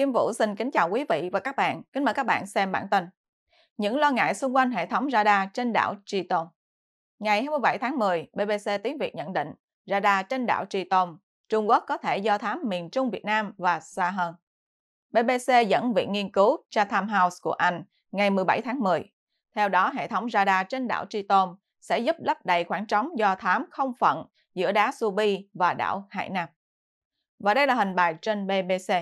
Kim Vũ xin kính chào quý vị và các bạn. Kính mời các bạn xem bản tin. Những lo ngại xung quanh hệ thống radar trên đảo Triton. Ngày 27 tháng 10, BBC Tiếng Việt nhận định radar trên đảo Triton, Trung Quốc có thể do thám miền Trung Việt Nam và xa hơn. BBC dẫn Viện Nghiên cứu Chatham House của Anh ngày 17 tháng 10. Theo đó, hệ thống radar trên đảo Triton sẽ giúp lấp đầy khoảng trống do thám không phận giữa đá Subi và đảo Hải Nam. Và đây là hình bài trên BBC.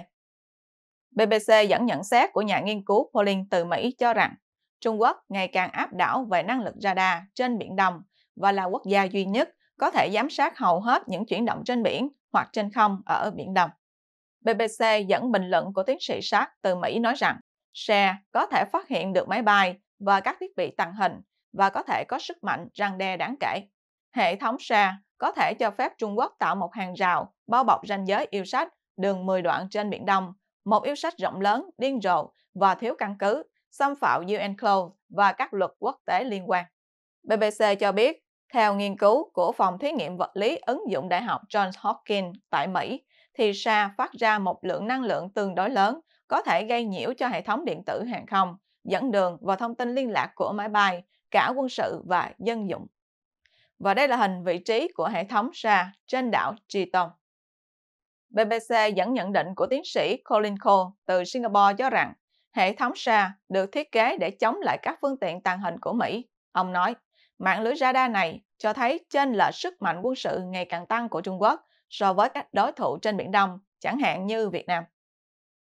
BBC dẫn nhận xét của nhà nghiên cứu Pauling từ Mỹ cho rằng Trung Quốc ngày càng áp đảo về năng lực radar trên Biển Đông và là quốc gia duy nhất có thể giám sát hầu hết những chuyển động trên biển hoặc trên không ở Biển Đông. BBC dẫn bình luận của tiến sĩ Sát từ Mỹ nói rằng SHARE có thể phát hiện được máy bay và các thiết bị tàng hình và có thể có sức mạnh răng đe đáng kể. Hệ thống SHARE có thể cho phép Trung Quốc tạo một hàng rào bao bọc ranh giới yêu sách đường 10 đoạn trên Biển Đông một yêu sách rộng lớn, điên rồ và thiếu căn cứ, xâm phạm UNCLOS và các luật quốc tế liên quan. BBC cho biết, theo nghiên cứu của Phòng Thí nghiệm Vật lý ứng dụng Đại học Johns Hopkins tại Mỹ, thì sa phát ra một lượng năng lượng tương đối lớn có thể gây nhiễu cho hệ thống điện tử hàng không, dẫn đường và thông tin liên lạc của máy bay, cả quân sự và dân dụng. Và đây là hình vị trí của hệ thống sa trên đảo Triton. BBC dẫn nhận định của tiến sĩ Colin Cole từ Singapore cho rằng hệ thống Sa được thiết kế để chống lại các phương tiện tàng hình của Mỹ. Ông nói, mạng lưới radar này cho thấy trên là sức mạnh quân sự ngày càng tăng của Trung Quốc so với các đối thủ trên Biển Đông, chẳng hạn như Việt Nam.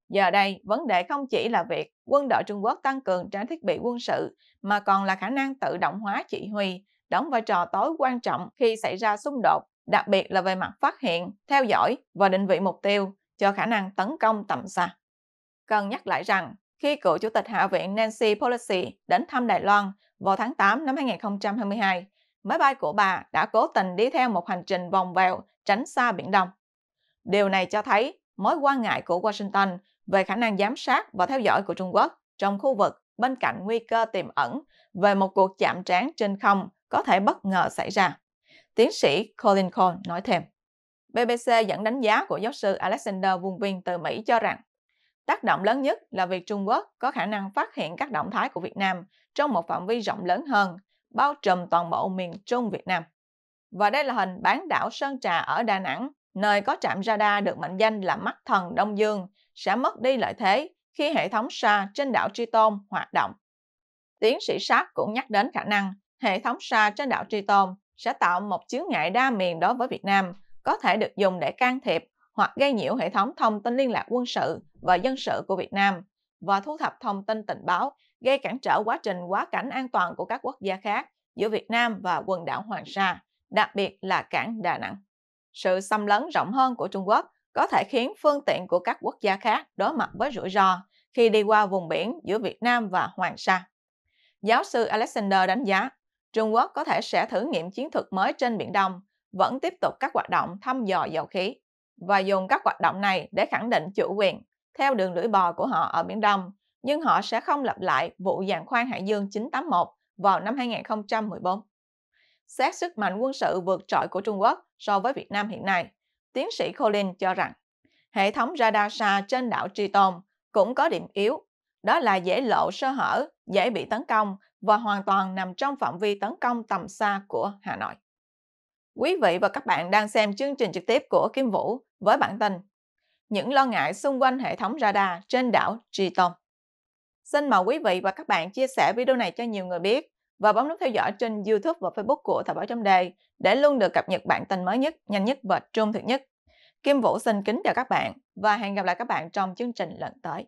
Giờ đây, vấn đề không chỉ là việc quân đội Trung Quốc tăng cường trang thiết bị quân sự, mà còn là khả năng tự động hóa chỉ huy, đóng vai trò tối quan trọng khi xảy ra xung đột đặc biệt là về mặt phát hiện, theo dõi và định vị mục tiêu cho khả năng tấn công tầm xa. Cần nhắc lại rằng, khi cựu Chủ tịch Hạ viện Nancy Pelosi đến thăm Đài Loan vào tháng 8 năm 2022, máy bay của bà đã cố tình đi theo một hành trình vòng vèo tránh xa Biển Đông. Điều này cho thấy mối quan ngại của Washington về khả năng giám sát và theo dõi của Trung Quốc trong khu vực bên cạnh nguy cơ tiềm ẩn về một cuộc chạm trán trên không có thể bất ngờ xảy ra. Tiến sĩ Colin Cole nói thêm. BBC dẫn đánh giá của giáo sư Alexander Vung Vinh từ Mỹ cho rằng tác động lớn nhất là việc Trung Quốc có khả năng phát hiện các động thái của Việt Nam trong một phạm vi rộng lớn hơn, bao trùm toàn bộ miền Trung Việt Nam. Và đây là hình bán đảo Sơn Trà ở Đà Nẵng, nơi có trạm radar được mệnh danh là mắt thần Đông Dương, sẽ mất đi lợi thế khi hệ thống SAR trên đảo Tri Tôn hoạt động. Tiến sĩ Sát cũng nhắc đến khả năng hệ thống SAR trên đảo Tri Tôn sẽ tạo một chướng ngại đa miền đối với Việt Nam, có thể được dùng để can thiệp hoặc gây nhiễu hệ thống thông tin liên lạc quân sự và dân sự của Việt Nam và thu thập thông tin tình báo gây cản trở quá trình quá cảnh an toàn của các quốc gia khác giữa Việt Nam và quần đảo Hoàng Sa, đặc biệt là cảng Đà Nẵng. Sự xâm lấn rộng hơn của Trung Quốc có thể khiến phương tiện của các quốc gia khác đối mặt với rủi ro khi đi qua vùng biển giữa Việt Nam và Hoàng Sa. Giáo sư Alexander đánh giá Trung Quốc có thể sẽ thử nghiệm chiến thuật mới trên Biển Đông, vẫn tiếp tục các hoạt động thăm dò dầu khí và dùng các hoạt động này để khẳng định chủ quyền theo đường lưỡi bò của họ ở Biển Đông, nhưng họ sẽ không lặp lại vụ giàn khoan Hải Dương 981 vào năm 2014. Xét sức mạnh quân sự vượt trội của Trung Quốc so với Việt Nam hiện nay, tiến sĩ Colin cho rằng hệ thống radar xa trên đảo Triton cũng có điểm yếu, đó là dễ lộ sơ hở, dễ bị tấn công và hoàn toàn nằm trong phạm vi tấn công tầm xa của Hà Nội. Quý vị và các bạn đang xem chương trình trực tiếp của Kim Vũ với bản tin Những lo ngại xung quanh hệ thống radar trên đảo Triton. Xin mời quý vị và các bạn chia sẻ video này cho nhiều người biết và bấm nút theo dõi trên YouTube và Facebook của Thời báo chấm đề để luôn được cập nhật bản tin mới nhất, nhanh nhất và trung thực nhất. Kim Vũ xin kính chào các bạn và hẹn gặp lại các bạn trong chương trình lần tới.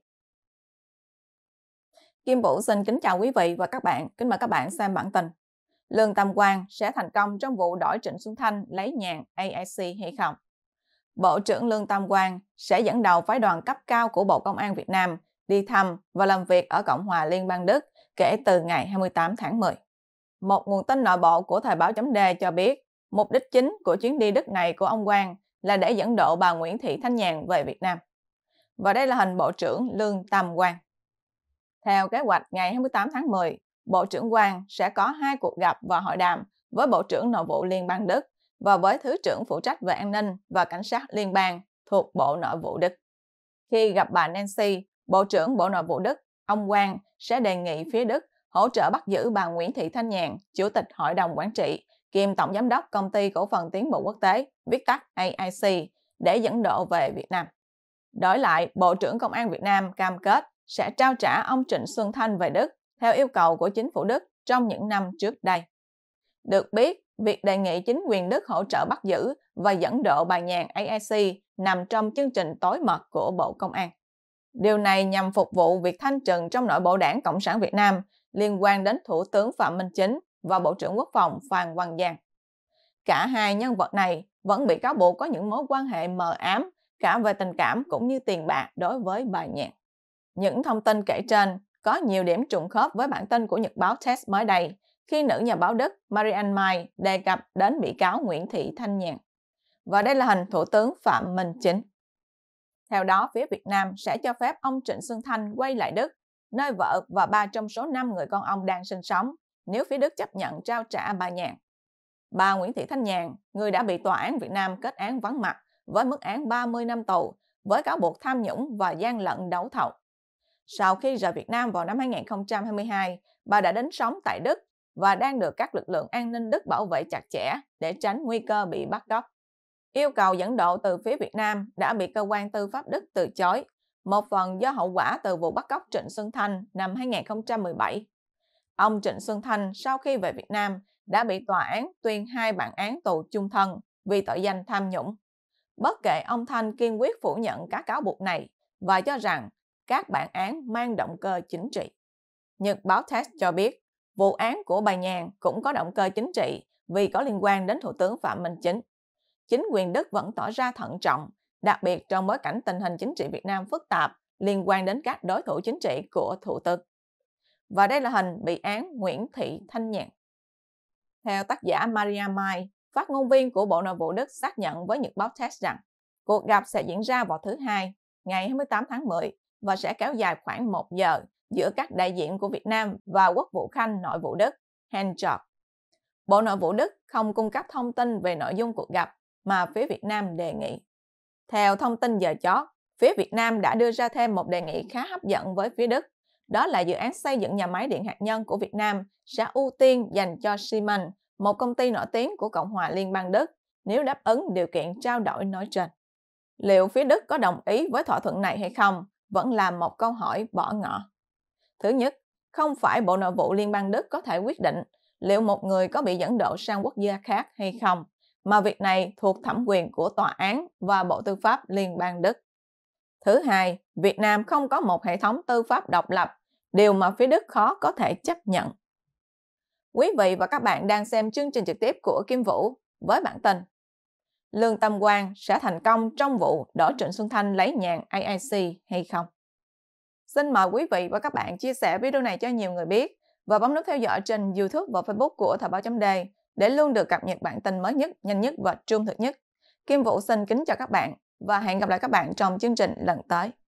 Kim Vũ xin kính chào quý vị và các bạn. Kính mời các bạn xem bản tin. Lương Tam Quang sẽ thành công trong vụ đổi Trịnh Xuân Thanh lấy nhàn AIC hay không? Bộ trưởng Lương Tam Quang sẽ dẫn đầu phái đoàn cấp cao của Bộ Công an Việt Nam đi thăm và làm việc ở Cộng hòa Liên bang Đức kể từ ngày 28 tháng 10. Một nguồn tin nội bộ của Thời báo chấm đề cho biết, mục đích chính của chuyến đi Đức này của ông Quang là để dẫn độ bà Nguyễn Thị Thanh Nhàn về Việt Nam. Và đây là hình Bộ trưởng Lương Tam Quang. Theo kế hoạch ngày 28 tháng 10, Bộ trưởng Quang sẽ có hai cuộc gặp và hội đàm với Bộ trưởng Nội vụ Liên bang Đức và với Thứ trưởng phụ trách về an ninh và cảnh sát liên bang thuộc Bộ Nội vụ Đức. Khi gặp bà Nancy, Bộ trưởng Bộ Nội vụ Đức, ông Quang sẽ đề nghị phía Đức hỗ trợ bắt giữ bà Nguyễn Thị Thanh Nhàn, Chủ tịch Hội đồng Quản trị, kiêm Tổng Giám đốc Công ty Cổ phần Tiến bộ Quốc tế, viết tắt AIC, để dẫn độ về Việt Nam. Đổi lại, Bộ trưởng Công an Việt Nam cam kết sẽ trao trả ông Trịnh Xuân Thanh về Đức theo yêu cầu của chính phủ Đức trong những năm trước đây. Được biết, việc đề nghị chính quyền Đức hỗ trợ bắt giữ và dẫn độ bà nhàn AIC nằm trong chương trình tối mật của Bộ Công an. Điều này nhằm phục vụ việc thanh trừng trong nội bộ đảng Cộng sản Việt Nam liên quan đến Thủ tướng Phạm Minh Chính và Bộ trưởng Quốc phòng Phan Văn Giang. Cả hai nhân vật này vẫn bị cáo buộc có những mối quan hệ mờ ám cả về tình cảm cũng như tiền bạc đối với bà nhàn. Những thông tin kể trên có nhiều điểm trùng khớp với bản tin của Nhật báo Test mới đây khi nữ nhà báo Đức Marianne mai đề cập đến bị cáo Nguyễn Thị Thanh Nhàn. Và đây là hình Thủ tướng Phạm Minh Chính. Theo đó, phía Việt Nam sẽ cho phép ông Trịnh Xuân Thanh quay lại Đức, nơi vợ và ba trong số 5 người con ông đang sinh sống, nếu phía Đức chấp nhận trao trả bà Nhàn. Bà Nguyễn Thị Thanh Nhàn, người đã bị Tòa án Việt Nam kết án vắng mặt với mức án 30 năm tù với cáo buộc tham nhũng và gian lận đấu thầu. Sau khi rời Việt Nam vào năm 2022, bà đã đến sống tại Đức và đang được các lực lượng an ninh Đức bảo vệ chặt chẽ để tránh nguy cơ bị bắt cóc. Yêu cầu dẫn độ từ phía Việt Nam đã bị cơ quan tư pháp Đức từ chối, một phần do hậu quả từ vụ bắt cóc Trịnh Xuân Thanh năm 2017. Ông Trịnh Xuân Thanh sau khi về Việt Nam đã bị tòa án tuyên hai bản án tù chung thân vì tội danh tham nhũng. Bất kể ông Thanh kiên quyết phủ nhận các cáo buộc này và cho rằng các bản án mang động cơ chính trị. Nhật báo Test cho biết, vụ án của bà Nhàn cũng có động cơ chính trị vì có liên quan đến Thủ tướng Phạm Minh Chính. Chính quyền Đức vẫn tỏ ra thận trọng, đặc biệt trong bối cảnh tình hình chính trị Việt Nam phức tạp liên quan đến các đối thủ chính trị của Thủ tướng. Và đây là hình bị án Nguyễn Thị Thanh Nhàn. Theo tác giả Maria Mai, phát ngôn viên của Bộ Nội vụ Đức xác nhận với Nhật báo Test rằng cuộc gặp sẽ diễn ra vào thứ Hai, ngày 28 tháng 10 và sẽ kéo dài khoảng 1 giờ giữa các đại diện của Việt Nam và quốc vụ khanh nội vụ Đức, Henschop. Bộ Nội vụ Đức không cung cấp thông tin về nội dung cuộc gặp mà phía Việt Nam đề nghị. Theo thông tin giờ chót, phía Việt Nam đã đưa ra thêm một đề nghị khá hấp dẫn với phía Đức, đó là dự án xây dựng nhà máy điện hạt nhân của Việt Nam sẽ ưu tiên dành cho Siemens, một công ty nổi tiếng của Cộng hòa Liên bang Đức, nếu đáp ứng điều kiện trao đổi nói trên. Liệu phía Đức có đồng ý với thỏa thuận này hay không vẫn là một câu hỏi bỏ ngỏ. Thứ nhất, không phải Bộ Nội vụ Liên bang Đức có thể quyết định liệu một người có bị dẫn độ sang quốc gia khác hay không, mà việc này thuộc thẩm quyền của tòa án và Bộ Tư pháp Liên bang Đức. Thứ hai, Việt Nam không có một hệ thống tư pháp độc lập, điều mà phía Đức khó có thể chấp nhận. Quý vị và các bạn đang xem chương trình trực tiếp của Kim Vũ với bản tin Lương Tâm Quang sẽ thành công trong vụ đỡ Trịnh Xuân Thanh lấy nhàn AIC hay không? Xin mời quý vị và các bạn chia sẻ video này cho nhiều người biết và bấm nút theo dõi trên YouTube và Facebook của Thời báo chấm Đề để luôn được cập nhật bản tin mới nhất, nhanh nhất và trung thực nhất. Kim Vũ xin kính chào các bạn và hẹn gặp lại các bạn trong chương trình lần tới.